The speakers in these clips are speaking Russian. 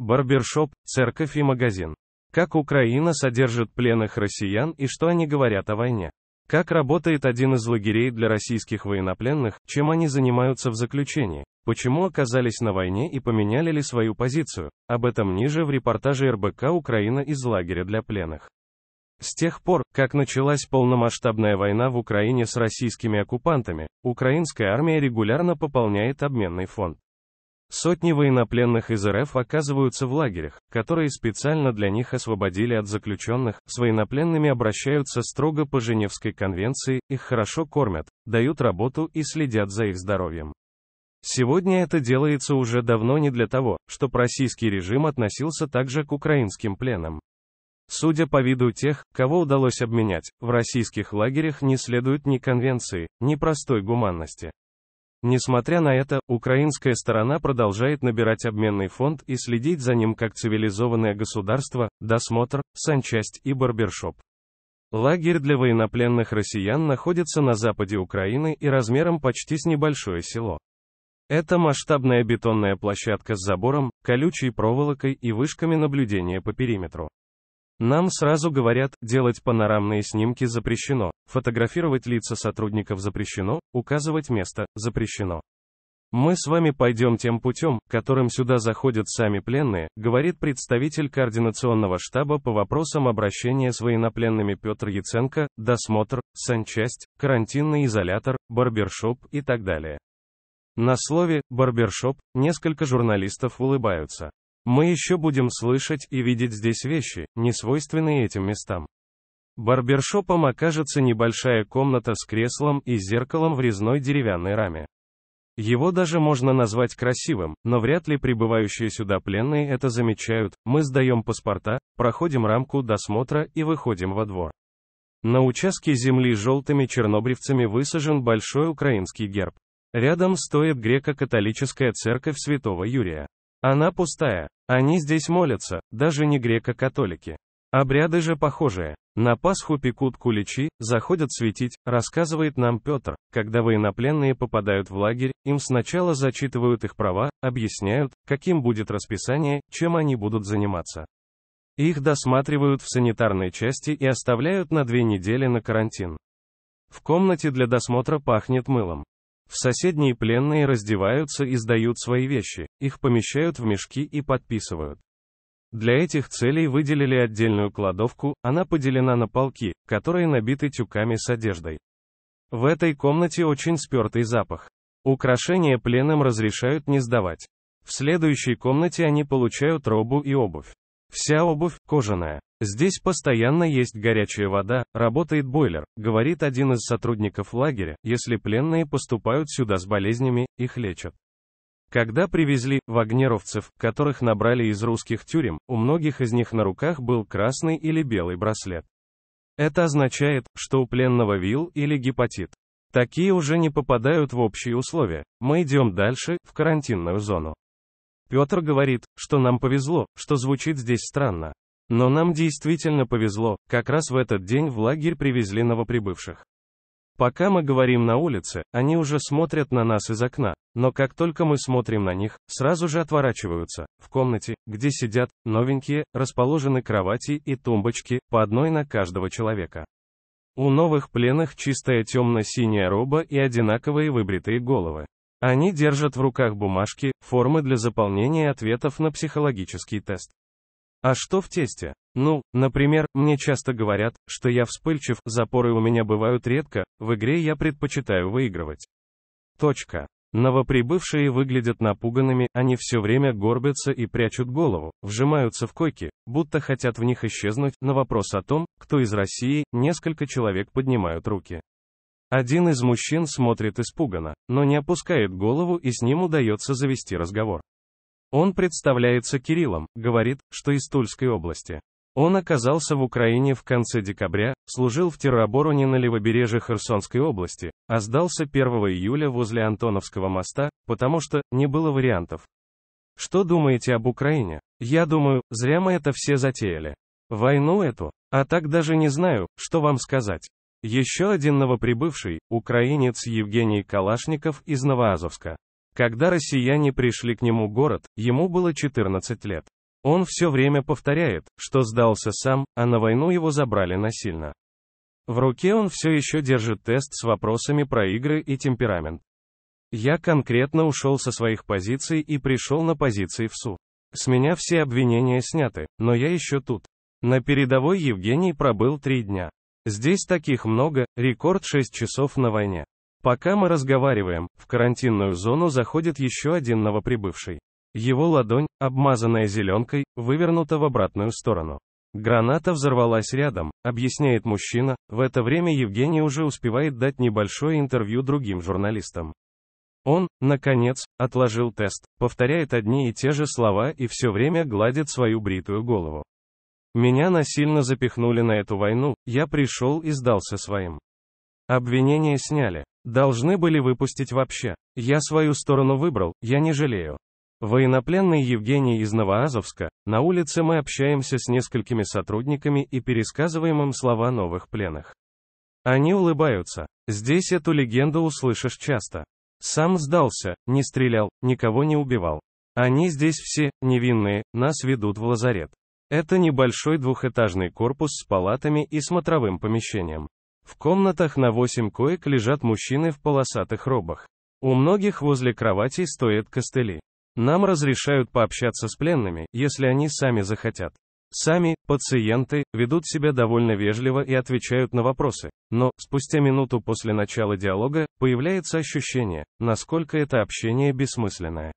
барбершоп, церковь и магазин. Как Украина содержит пленных россиян и что они говорят о войне. Как работает один из лагерей для российских военнопленных, чем они занимаются в заключении, почему оказались на войне и поменяли ли свою позицию, об этом ниже в репортаже РБК «Украина из лагеря для пленных». С тех пор, как началась полномасштабная война в Украине с российскими оккупантами, украинская армия регулярно пополняет обменный фонд. Сотни военнопленных из РФ оказываются в лагерях, которые специально для них освободили от заключенных, с военнопленными обращаются строго по Женевской конвенции, их хорошо кормят, дают работу и следят за их здоровьем. Сегодня это делается уже давно не для того, чтобы российский режим относился также к украинским пленам. Судя по виду тех, кого удалось обменять, в российских лагерях не следует ни конвенции, ни простой гуманности. Несмотря на это, украинская сторона продолжает набирать обменный фонд и следить за ним как цивилизованное государство, досмотр, санчасть и барбершоп. Лагерь для военнопленных россиян находится на западе Украины и размером почти с небольшое село. Это масштабная бетонная площадка с забором, колючей проволокой и вышками наблюдения по периметру. Нам сразу говорят, делать панорамные снимки запрещено, фотографировать лица сотрудников запрещено, указывать место запрещено. Мы с вами пойдем тем путем, которым сюда заходят сами пленные, говорит представитель координационного штаба по вопросам обращения с военнопленными Петр Яценко, досмотр, санчасть, карантинный изолятор, барбершоп и так далее. На слове «барбершоп» несколько журналистов улыбаются. Мы еще будем слышать и видеть здесь вещи, не свойственные этим местам. Барбершопом окажется небольшая комната с креслом и зеркалом в резной деревянной раме. Его даже можно назвать красивым, но вряд ли прибывающие сюда пленные это замечают. Мы сдаем паспорта, проходим рамку досмотра и выходим во двор. На участке земли желтыми чернобривцами высажен большой украинский герб. Рядом стоит греко-католическая церковь Святого Юрия. Она пустая. Они здесь молятся, даже не греко-католики. Обряды же похожие. На Пасху пекут куличи, заходят светить, рассказывает нам Петр. Когда военнопленные попадают в лагерь, им сначала зачитывают их права, объясняют, каким будет расписание, чем они будут заниматься. Их досматривают в санитарной части и оставляют на две недели на карантин. В комнате для досмотра пахнет мылом. В соседние пленные раздеваются и сдают свои вещи, их помещают в мешки и подписывают. Для этих целей выделили отдельную кладовку, она поделена на полки, которые набиты тюками с одеждой. В этой комнате очень спертый запах. Украшения пленным разрешают не сдавать. В следующей комнате они получают робу и обувь. Вся обувь – кожаная. Здесь постоянно есть горячая вода, работает бойлер, говорит один из сотрудников лагеря, если пленные поступают сюда с болезнями, их лечат. Когда привезли вагнеровцев, которых набрали из русских тюрем, у многих из них на руках был красный или белый браслет. Это означает, что у пленного ВИЛ или гепатит. Такие уже не попадают в общие условия. Мы идем дальше, в карантинную зону. Петр говорит, что нам повезло, что звучит здесь странно, но нам действительно повезло, как раз в этот день в лагерь привезли новоприбывших. Пока мы говорим на улице, они уже смотрят на нас из окна, но как только мы смотрим на них, сразу же отворачиваются. В комнате, где сидят новенькие, расположены кровати и тумбочки, по одной на каждого человека. У новых пленных чистая темно-синяя роба и одинаковые выбритые головы. Они держат в руках бумажки, формы для заполнения ответов на психологический тест. А что в тесте? Ну, например, мне часто говорят, что я вспыльчив, запоры у меня бывают редко, в игре я предпочитаю выигрывать. Точка. Новоприбывшие выглядят напуганными, они все время горбятся и прячут голову, вжимаются в койки, будто хотят в них исчезнуть. На вопрос о том, кто из России, несколько человек поднимают руки. Один из мужчин смотрит испуганно, но не опускает голову и с ним удается завести разговор. Он представляется Кириллом, говорит, что из Тульской области. Он оказался в Украине в конце декабря, служил в теробороне на левобережье Херсонской области, а сдался 1 июля возле Антоновского моста, потому что не было вариантов. Что думаете об Украине? Я думаю, зря мы это все затеяли. Войну эту. А так даже не знаю, что вам сказать. Еще один новоприбывший, украинец Евгений Калашников из Новоазовска. Когда россияне пришли к нему в город, ему было 14 лет. Он все время повторяет, что сдался сам, а на войну его забрали насильно. В руке он все еще держит тест с вопросами про игры и темперамент. Я конкретно ушел со своих позиций и пришел на позиции в СУ. С меня все обвинения сняты, но я еще тут. На передовой Евгений пробыл три дня. Здесь таких много, рекорд 6 часов на войне. Пока мы разговариваем, в карантинную зону заходит еще один новоприбывший. Его ладонь, обмазанная зеленкой, вывернута в обратную сторону. Граната взорвалась рядом, объясняет мужчина, в это время Евгений уже успевает дать небольшое интервью другим журналистам. Он, наконец, отложил тест, повторяет одни и те же слова и все время гладит свою бритую голову. Меня насильно запихнули на эту войну, я пришел и сдался своим. Обвинения сняли. Должны были выпустить вообще. Я свою сторону выбрал, я не жалею. Военнопленный Евгений из Новоазовска, на улице мы общаемся с несколькими сотрудниками и пересказываем им слова новых пленных. Они улыбаются. Здесь эту легенду услышишь часто. Сам сдался, не стрелял, никого не убивал. Они здесь все, невинные, нас ведут в лазарет. Это небольшой двухэтажный корпус с палатами и смотровым помещением. В комнатах на 8 коек лежат мужчины в полосатых робах. У многих возле кроватей стоят костыли. Нам разрешают пообщаться с пленными, если они сами захотят. Сами, пациенты, ведут себя довольно вежливо и отвечают на вопросы, но, спустя минуту после начала диалога, появляется ощущение, насколько это общение бессмысленное.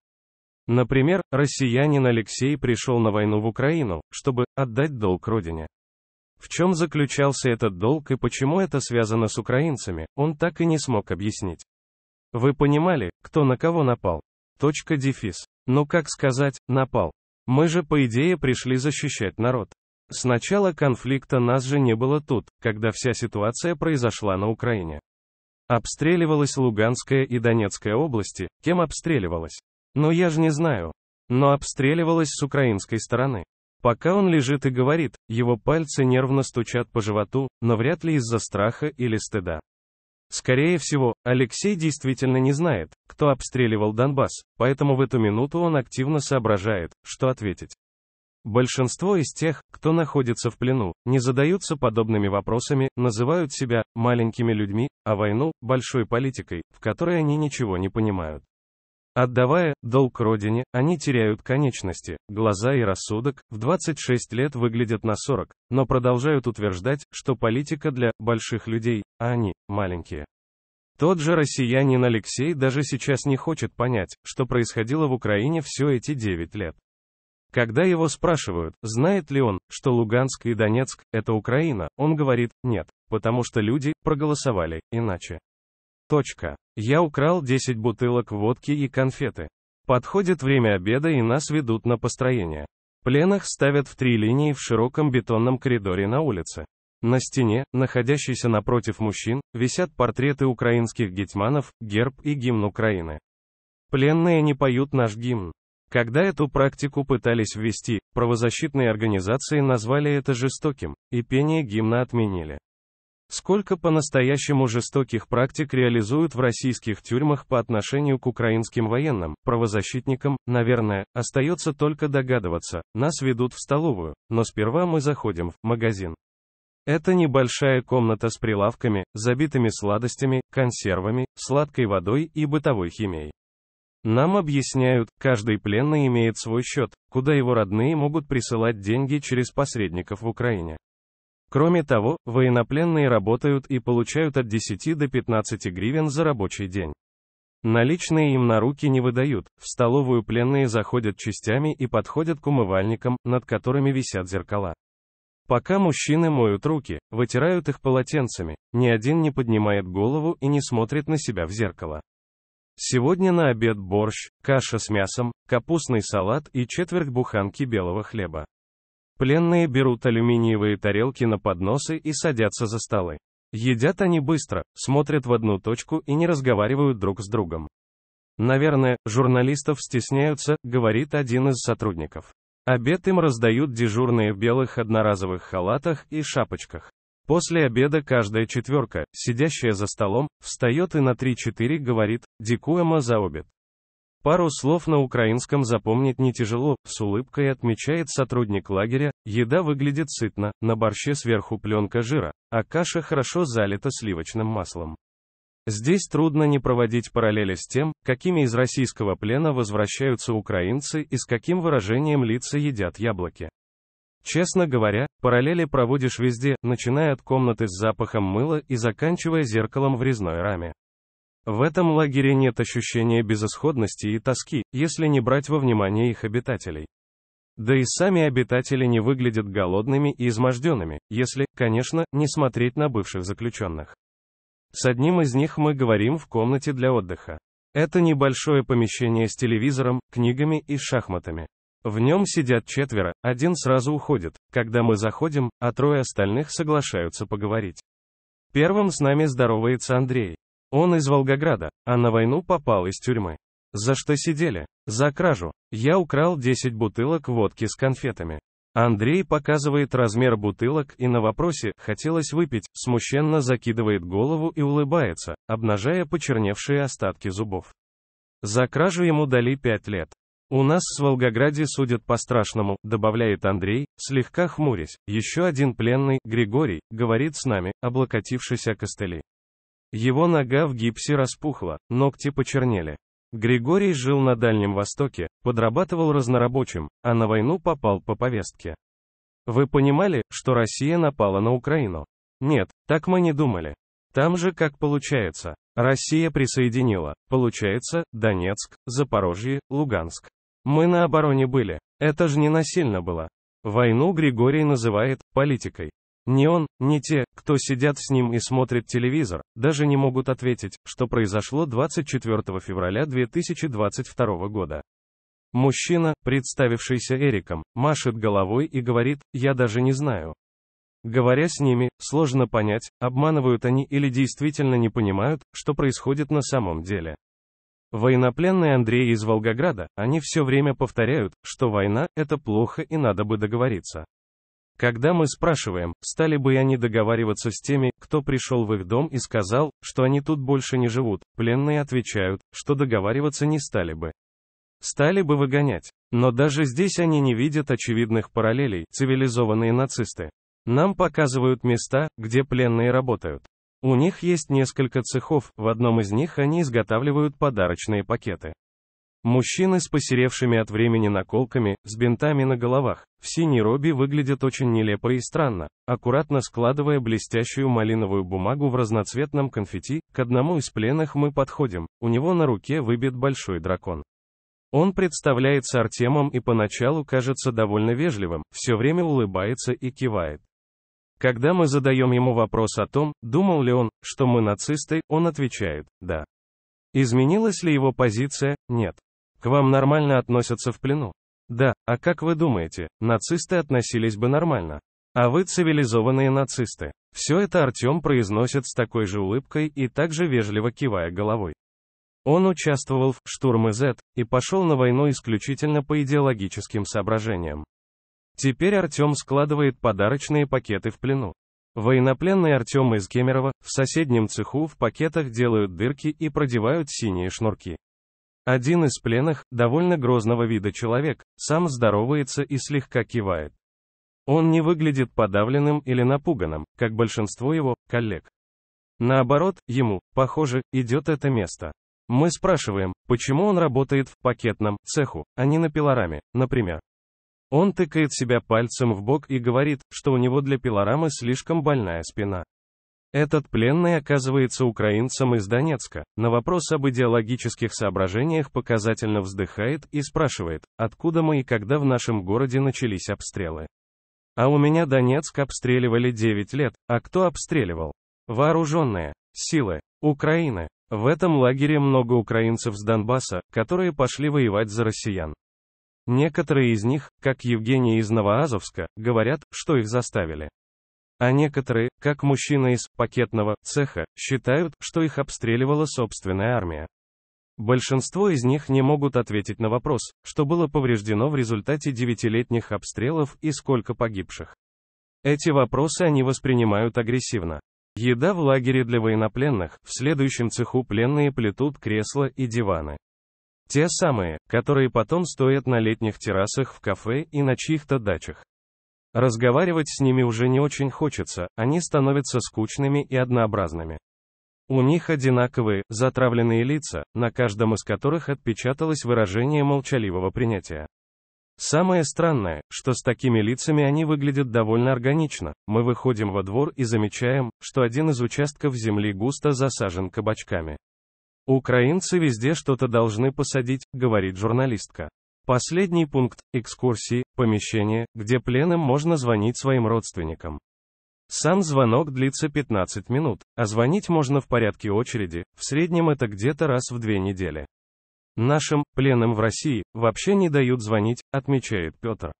Например, россиянин Алексей пришел на войну в Украину, чтобы отдать долг родине. В чем заключался этот долг и почему это связано с украинцами, он так и не смог объяснить. Вы понимали, кто на кого напал? Точка дефис. Ну как сказать, напал. Мы же по идее пришли защищать народ. С начала конфликта нас же не было тут, когда вся ситуация произошла на Украине. Обстреливалась Луганская и Донецкая области, кем обстреливалась? Но я же не знаю. Но обстреливалась с украинской стороны. Пока он лежит и говорит, его пальцы нервно стучат по животу, но вряд ли из-за страха или стыда. Скорее всего, Алексей действительно не знает, кто обстреливал Донбасс, поэтому в эту минуту он активно соображает, что ответить. Большинство из тех, кто находится в плену, не задаются подобными вопросами, называют себя маленькими людьми, а войну – большой политикой, в которой они ничего не понимают. Отдавая долг родине, они теряют конечности, глаза и рассудок, в 26 лет выглядят на 40, но продолжают утверждать, что политика для больших людей, а они маленькие. Тот же россиянин Алексей даже сейчас не хочет понять, что происходило в Украине все эти 9 лет. Когда его спрашивают, знает ли он, что Луганск и Донецк – это Украина, он говорит, нет, потому что люди проголосовали иначе. Точка. Я украл 10 бутылок водки и конфеты. Подходит время обеда и нас ведут на построение. Пленных ставят в три линии в широком бетонном коридоре на улице. На стене, находящейся напротив мужчин, висят портреты украинских гетьманов, герб и гимн Украины. Пленные не поют наш гимн. Когда эту практику пытались ввести, правозащитные организации назвали это жестоким, и пение гимна отменили. Сколько по-настоящему жестоких практик реализуют в российских тюрьмах по отношению к украинским военным, правозащитникам, наверное, остается только догадываться. Нас ведут в столовую, но сперва мы заходим в магазин. Это небольшая комната с прилавками, забитыми сладостями, консервами, сладкой водой и бытовой химией. Нам объясняют, каждый пленный имеет свой счет, куда его родные могут присылать деньги через посредников в Украине. Кроме того, военнопленные работают и получают от 10 до 15 гривен за рабочий день. Наличные им на руки не выдают, в столовую пленные заходят частями и подходят к умывальникам, над которыми висят зеркала. Пока мужчины моют руки, вытирают их полотенцами, ни один не поднимает голову и не смотрит на себя в зеркало. Сегодня на обед борщ, каша с мясом, капустный салат и четверть буханки белого хлеба. Пленные берут алюминиевые тарелки на подносы и садятся за столы. Едят они быстро, смотрят в одну точку и не разговаривают друг с другом. Наверное, журналистов стесняются, говорит один из сотрудников. Обед им раздают дежурные в белых одноразовых халатах и шапочках. После обеда каждая четверка, сидящая за столом, встает и на 3-4 говорит «дикуема за обед». Пару слов на украинском запомнить не тяжело, с улыбкой отмечает сотрудник лагеря, еда выглядит сытно, на борще сверху пленка жира, а каша хорошо залита сливочным маслом. Здесь трудно не проводить параллели с тем, какими из российского плена возвращаются украинцы и с каким выражением лица едят яблоки. Честно говоря, параллели проводишь везде, начиная от комнаты с запахом мыла и заканчивая зеркалом в резной раме. В этом лагере нет ощущения безысходности и тоски, если не брать во внимание их обитателей. Да и сами обитатели не выглядят голодными и изможденными, если, конечно, не смотреть на бывших заключенных. С одним из них мы говорим в комнате для отдыха. Это небольшое помещение с телевизором, книгами и шахматами. В нем сидят четверо, один сразу уходит, когда мы заходим, а трое остальных соглашаются поговорить. Первым с нами здоровается Андрей. Он из Волгограда, а на войну попал из тюрьмы. За что сидели? За кражу. Я украл 10 бутылок водки с конфетами. Андрей показывает размер бутылок и на вопросе «хотелось выпить» смущенно закидывает голову и улыбается, обнажая почерневшие остатки зубов. За кражу ему дали 5 лет. У нас с Волгограде судят по-страшному, добавляет Андрей, слегка хмурясь. Еще один пленный, Григорий, говорит с нами, облокотившись о костыли. Его нога в гипсе распухла, ногти почернели. Григорий жил на Дальнем Востоке, подрабатывал разнорабочим, а на войну попал по повестке. Вы понимали, что Россия напала на Украину? Нет, так мы не думали. Там же как получается. Россия присоединила, получается, Донецк, Запорожье, Луганск. Мы на обороне были. Это же не насильно было. Войну Григорий называет политикой. Ни он, ни те, кто сидят с ним и смотрит телевизор, даже не могут ответить, что произошло 24 февраля 2022 года. Мужчина, представившийся Эриком, машет головой и говорит, я даже не знаю. Говоря с ними, сложно понять, обманывают они или действительно не понимают, что происходит на самом деле. Военнопленный Андрей из Волгограда, они все время повторяют, что война – это плохо и надо бы договориться. Когда мы спрашиваем, стали бы они договариваться с теми, кто пришел в их дом и сказал, что они тут больше не живут, пленные отвечают, что договариваться не стали бы. Стали бы выгонять. Но даже здесь они не видят очевидных параллелей, цивилизованные нацисты. Нам показывают места, где пленные работают. У них есть несколько цехов, в одном из них они изготавливают подарочные пакеты. Мужчины с посеревшими от времени наколками, с бинтами на головах, в синей робе выглядят очень нелепо и странно, аккуратно складывая блестящую малиновую бумагу в разноцветном конфетти, к одному из пленных мы подходим, у него на руке выбит большой дракон. Он представляется Артемом и поначалу кажется довольно вежливым, все время улыбается и кивает. Когда мы задаем ему вопрос о том, думал ли он, что мы нацисты, он отвечает «да». Изменилась ли его позиция? Нет. К вам нормально относятся в плену? Да, а как вы думаете, нацисты относились бы нормально? А вы цивилизованные нацисты. Все это Артем произносит с такой же улыбкой и также вежливо кивая головой. Он участвовал в штурме Z» и пошел на войну исключительно по идеологическим соображениям. Теперь Артем складывает подарочные пакеты в плену. Военнопленный Артем из Кемерово в соседнем цеху в пакетах делают дырки и продевают синие шнурки. Один из пленных, довольно грозного вида человек, сам здоровается и слегка кивает. Он не выглядит подавленным или напуганным, как большинство его коллег. Наоборот, ему, похоже, идет это место. Мы спрашиваем, почему он работает в пакетном цеху, а не на пилораме, например. Он тыкает себя пальцем в бок и говорит, что у него для пилорамы слишком больная спина. Этот пленный оказывается украинцем из Донецка. На вопрос об идеологических соображениях показательно вздыхает и спрашивает, откуда мы и когда в нашем городе начались обстрелы. А у меня Донецк обстреливали 9 лет, а кто обстреливал? Вооруженные силы Украины. В этом лагере много украинцев с Донбасса, которые пошли воевать за россиян. Некоторые из них, как Евгений из Новоазовска, говорят, что их заставили. А некоторые, как мужчина из пакетного цеха, считают, что их обстреливала собственная армия. Большинство из них не могут ответить на вопрос, что было повреждено в результате девятилетних обстрелов и сколько погибших. Эти вопросы они воспринимают агрессивно. Еда в лагере для военнопленных, в следующем цеху пленные плетут кресла и диваны. Те самые, которые потом стоят на летних террасах в кафе и на чьих-то дачах. Разговаривать с ними уже не очень хочется, они становятся скучными и однообразными. У них одинаковые, затравленные лица, на каждом из которых отпечаталось выражение молчаливого принятия. Самое странное, что с такими лицами они выглядят довольно органично. Мы выходим во двор и замечаем, что один из участков земли густо засажен кабачками. Украинцы везде что-то должны посадить, говорит журналистка. Последний пункт – экскурсии, помещение, где пленным можно звонить своим родственникам. Сам звонок длится 15 минут, а звонить можно в порядке очереди, в среднем это где-то раз в две недели. Нашим, пленным в России, вообще не дают звонить, отмечает Петр.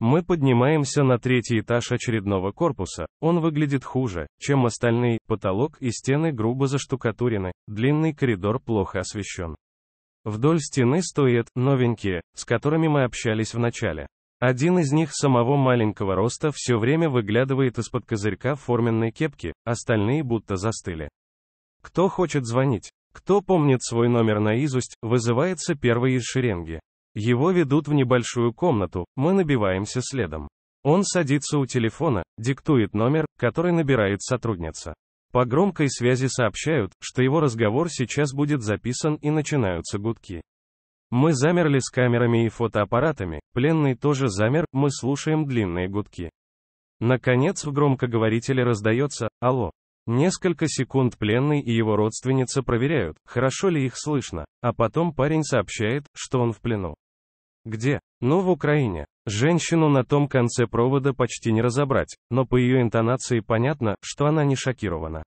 Мы поднимаемся на третий этаж очередного корпуса, он выглядит хуже, чем остальные, потолок и стены грубо заштукатурены, длинный коридор плохо освещен. Вдоль стены стоят новенькие, с которыми мы общались в начале. Один из них самого маленького роста все время выглядывает из-под козырька форменной кепки, остальные будто застыли. Кто хочет звонить? Кто помнит свой номер наизусть, вызывается первый из шеренги. Его ведут в небольшую комнату, мы набиваемся следом. Он садится у телефона, диктует номер, который набирает сотрудница. По громкой связи сообщают, что его разговор сейчас будет записан и начинаются гудки. Мы замерли с камерами и фотоаппаратами, пленный тоже замер, мы слушаем длинные гудки. Наконец в громкоговорителе раздается «Алло». Несколько секунд пленный и его родственница проверяют, хорошо ли их слышно, а потом парень сообщает, что он в плену. Где? Ну, в Украине. Женщину на том конце провода почти не разобрать, но по ее интонации понятно, что она не шокирована.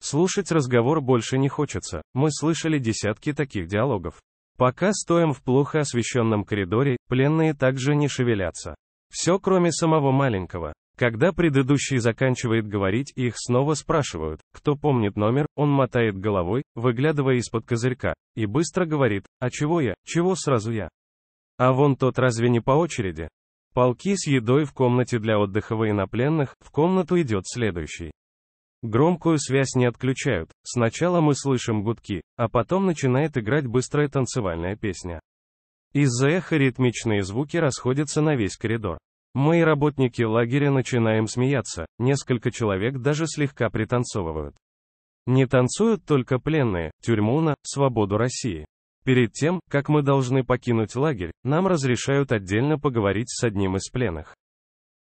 Слушать разговор больше не хочется, мы слышали десятки таких диалогов. Пока стоим в плохо освещенном коридоре, пленные также не шевелятся. Все кроме самого маленького. Когда предыдущий заканчивает говорить, их снова спрашивают, кто помнит номер, он мотает головой, выглядывая из-под козырька, и быстро говорит, а чего я, чего сразу я. А вон тот разве не по очереди? Полки с едой в комнате для отдыха военнопленных, в комнату идет следующий. Громкую связь не отключают, сначала мы слышим гудки, а потом начинает играть быстрая танцевальная песня. Из-за эха ритмичные звуки расходятся на весь коридор. Мы работники лагеря начинаем смеяться, несколько человек даже слегка пританцовывают. Не танцуют только пленные, тюрьму на свободу России. Перед тем, как мы должны покинуть лагерь, нам разрешают отдельно поговорить с одним из пленных.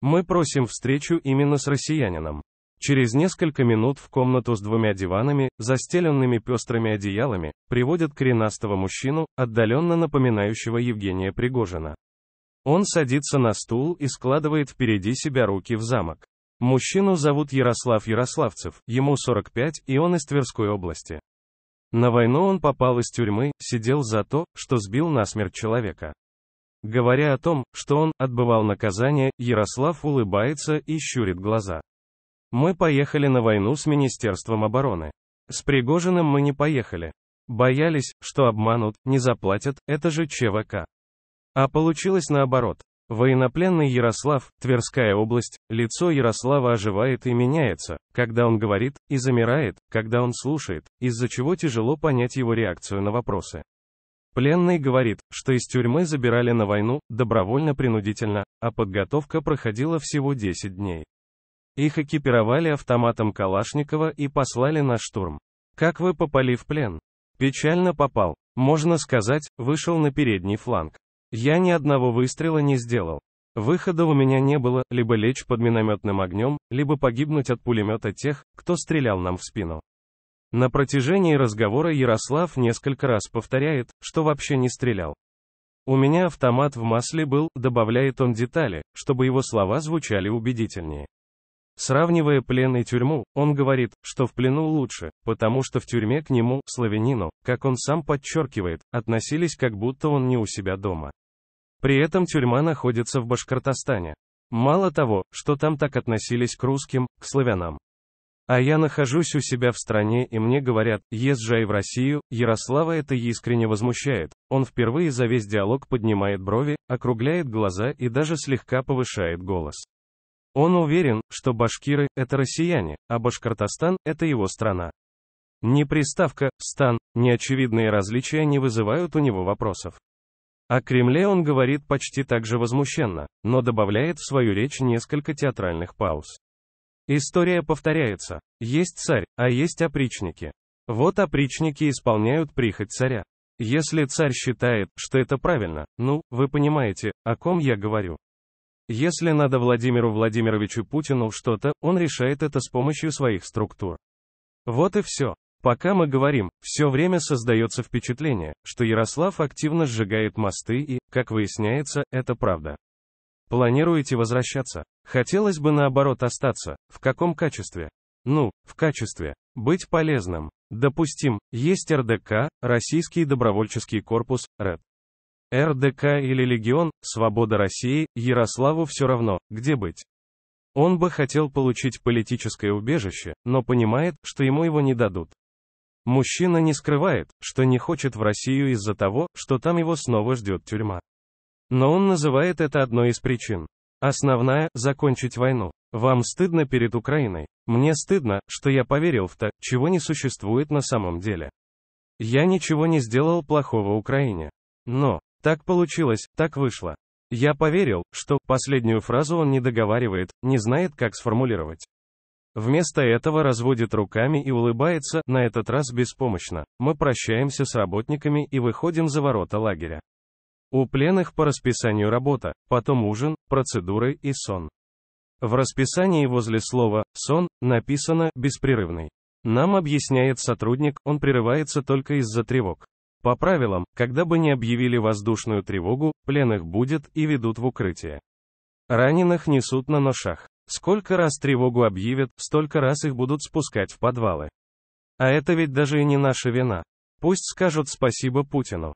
Мы просим встречу именно с россиянином. Через несколько минут в комнату с двумя диванами, застеленными пестрыми одеялами, приводят коренастого мужчину, отдаленно напоминающего Евгения Пригожина. Он садится на стул и складывает впереди себя руки в замок. Мужчину зовут Ярослав Ярославцев, ему 45, и он из Тверской области. На войну он попал из тюрьмы, сидел за то, что сбил насмерть человека. Говоря о том, что он отбывал наказание, Ярослав улыбается и щурит глаза. Мы поехали на войну с Министерством обороны. С Пригожиным мы не поехали. Боялись, что обманут, не заплатят, это же ЧВК. А получилось наоборот. Военнопленный Ярослав, Тверская область, лицо Ярослава оживает и меняется, когда он говорит, и замирает, когда он слушает, из-за чего тяжело понять его реакцию на вопросы. Пленный говорит, что из тюрьмы забирали на войну, добровольно-принудительно, а подготовка проходила всего 10 дней. Их экипировали автоматом Калашникова и послали на штурм. Как вы попали в плен? Печально попал. Можно сказать, вышел на передний фланг. Я ни одного выстрела не сделал. Выхода у меня не было, либо лечь под минометным огнем, либо погибнуть от пулемета тех, кто стрелял нам в спину. На протяжении разговора Ярослав несколько раз повторяет, что вообще не стрелял. У меня автомат в масле был, добавляет он детали, чтобы его слова звучали убедительнее. Сравнивая плен и тюрьму, он говорит, что в плену лучше, потому что в тюрьме к нему, славянину, как он сам подчеркивает, относились как будто он не у себя дома. При этом тюрьма находится в Башкортостане. Мало того, что там так относились к русским, к славянам. А я нахожусь у себя в стране и мне говорят, езжай в Россию, Ярослава это искренне возмущает. Он впервые за весь диалог поднимает брови, округляет глаза и даже слегка повышает голос. Он уверен, что башкиры – это россияне, а Башкортостан – это его страна. Ни приставка «стан», ни очевидные различия не вызывают у него вопросов. О Кремле он говорит почти так же возмущенно, но добавляет в свою речь несколько театральных пауз. История повторяется. Есть царь, а есть опричники. Вот опричники исполняют прихоть царя. Если царь считает, что это правильно, ну, вы понимаете, о ком я говорю. Если надо Владимиру Владимировичу Путину что-то, он решает это с помощью своих структур. Вот и все. Пока мы говорим, все время создается впечатление, что Ярослав активно сжигает мосты и, как выясняется, это правда. Планируете возвращаться? Хотелось бы наоборот остаться. В каком качестве? Ну, в качестве. Быть полезным. Допустим, есть РДК, Российский добровольческий корпус, РЭД. РДК или Легион, Свобода России, Ярославу все равно, где быть. Он бы хотел получить политическое убежище, но понимает, что ему его не дадут. Мужчина не скрывает, что не хочет в Россию из-за того, что там его снова ждет тюрьма. Но он называет это одной из причин. Основная – закончить войну. Вам стыдно перед Украиной. Мне стыдно, что я поверил в то, чего не существует на самом деле. Я ничего не сделал плохого Украине. Но, так получилось, так вышло. Я поверил, что последнюю фразу он не договаривает, не знает, как сформулировать. Вместо этого разводит руками и улыбается, на этот раз беспомощно. Мы прощаемся с работниками и выходим за ворота лагеря. У пленных по расписанию работа, потом ужин, процедуры и сон. В расписании возле слова «сон» написано «беспрерывный». Нам объясняет сотрудник, он прерывается только из-за тревог. По правилам, когда бы не объявили воздушную тревогу, пленных будет и ведут в укрытие. Раненых несут на ношах. Сколько раз тревогу объявят, столько раз их будут спускать в подвалы. А это ведь даже и не наша вина. Пусть скажут спасибо Путину.